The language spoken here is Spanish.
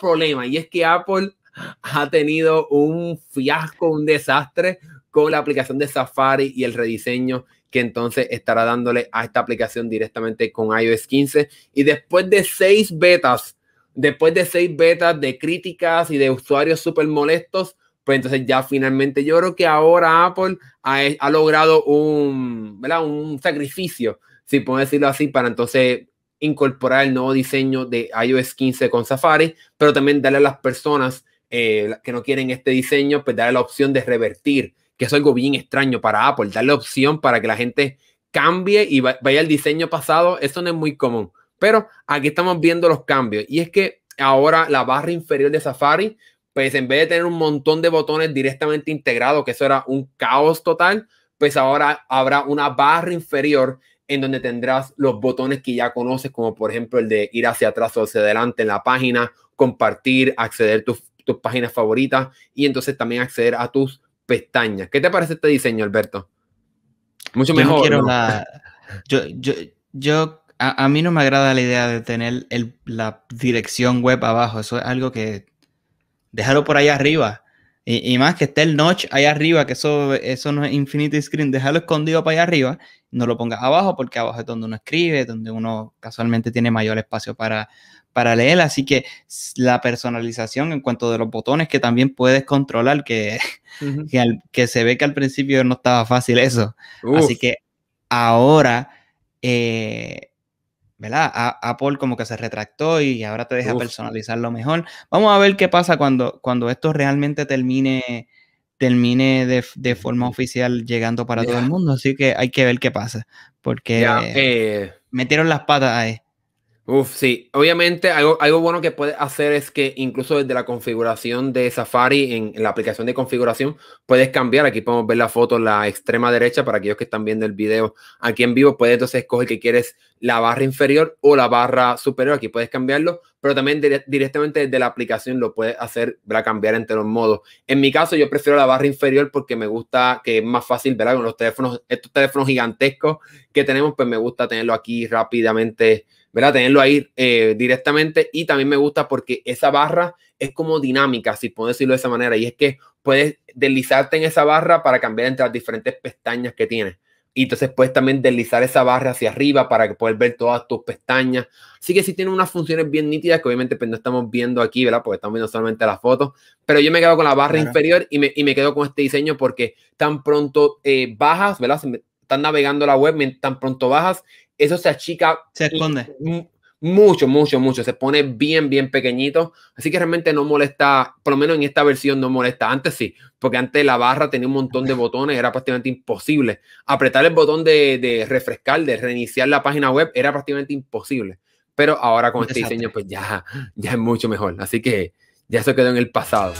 problema y es que Apple ha tenido un fiasco, un desastre con la aplicación de Safari y el rediseño que entonces estará dándole a esta aplicación directamente con iOS 15. Y después de seis betas, después de seis betas de críticas y de usuarios súper molestos, pues entonces ya finalmente yo creo que ahora Apple ha, logrado un, un sacrificio, si puedo decirlo así, para entonces incorporar el nuevo diseño de iOS 15 con Safari, pero también darle a las personas eh, que no quieren este diseño, pues darle la opción de revertir, que es algo bien extraño para Apple, darle opción para que la gente cambie y vaya al diseño pasado, eso no es muy común. Pero aquí estamos viendo los cambios y es que ahora la barra inferior de Safari, pues en vez de tener un montón de botones directamente integrados, que eso era un caos total, pues ahora habrá una barra inferior en donde tendrás los botones que ya conoces, como por ejemplo el de ir hacia atrás o hacia adelante en la página, compartir, acceder a tus, páginas favoritas y entonces también acceder a tus pestañas. ¿Qué te parece este diseño, Alberto? Mucho mejor. Yo, a, mí no me agrada la idea de tener la dirección web abajo. Eso es algo que. Déjalo por ahí arriba. Y, más que esté el notch ahí arriba, que eso, eso no es Infinity Screen, déjalo escondido para allá arriba, no lo pongas abajo porque abajo es donde uno escribe, donde uno casualmente tiene mayor espacio para, para leer. Así que la personalización en cuanto de los botones que también puedes controlar, que, que, se ve que al principio no estaba fácil eso. Así que ahora... Eh, ¿verdad? A, Apple como que se retractó y ahora te deja personalizarlo mejor. Vamos a ver qué pasa cuando, cuando esto realmente termine, termine de, forma oficial llegando para todo el mundo. Así que hay que ver qué pasa, porque eh. metieron las patas ahí. Uf, sí. Obviamente, algo, bueno que puedes hacer es que incluso desde la configuración de Safari, en, la aplicación de configuración, puedes cambiar. Aquí podemos ver la foto en la extrema derecha para aquellos que están viendo el video aquí en vivo. Puedes entonces escoger que quieres la barra inferior o la barra superior. Aquí puedes cambiarlo, pero también directamente desde la aplicación lo puedes hacer, para cambiar entre los modos. En mi caso, yo prefiero la barra inferior porque me gusta que es más fácil, ¿verdad? Con los teléfonos, estos teléfonos gigantescos que tenemos, pues me gusta tenerlo aquí rápidamente ¿verdad? Tenerlo ahí eh, directamente y también me gusta porque esa barra es como dinámica, si puedo decirlo de esa manera, y es que puedes deslizarte en esa barra para cambiar entre las diferentes pestañas que tienes. Y entonces puedes también deslizar esa barra hacia arriba para que ver todas tus pestañas. Así que sí tiene unas funciones bien nítidas que obviamente pues, no estamos viendo aquí, ¿verdad? Porque estamos viendo solamente las fotos. Pero yo me quedo con la barra inferior y me, quedo con este diseño porque tan pronto eh, bajas, ¿verdad? Si me, navegando la web, tan pronto bajas, eso se achica. Se esconde. Mucho, mucho, mucho. Se pone bien, bien pequeñito. Así que realmente no molesta, por lo menos en esta versión no molesta. Antes sí, porque antes la barra tenía un montón de botones, era prácticamente imposible. Apretar el botón de, refrescar, de reiniciar la página web, era prácticamente imposible. Pero ahora con este diseño, pues ya, ya es mucho mejor. Así que ya eso quedó en el pasado.